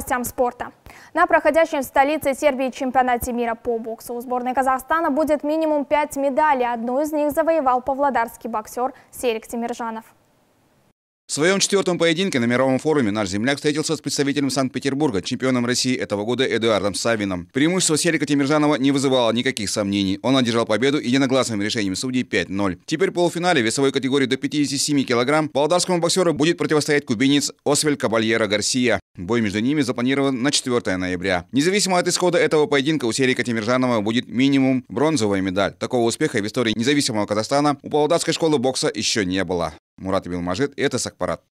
новостям спорта. На проходящем в столице Сербии чемпионате мира по боксу у сборной Казахстана будет минимум 5 медалей. Одну из них завоевал павлодарский боксер Серик Тимиржанов. В своем четвертом поединке на мировом форуме наш земляк встретился с представителем Санкт-Петербурга, чемпионом России этого года Эдуардом Савином. Преимущество Серика Тимиржанова не вызывало никаких сомнений. Он одержал победу единогласным решением судей 5-0. Теперь в полуфинале весовой категории до 57 килограмм болгарскому боксеру будет противостоять кубинец Освель Кабальера Гарсия. Бой между ними запланирован на 4 ноября. Независимо от исхода этого поединка, у серии Катимиржанова будет минимум бронзовая медаль. Такого успеха в истории независимого Казахстана у Павлодарской школы бокса еще не было. Мурат Билмажит, это Сакпарат.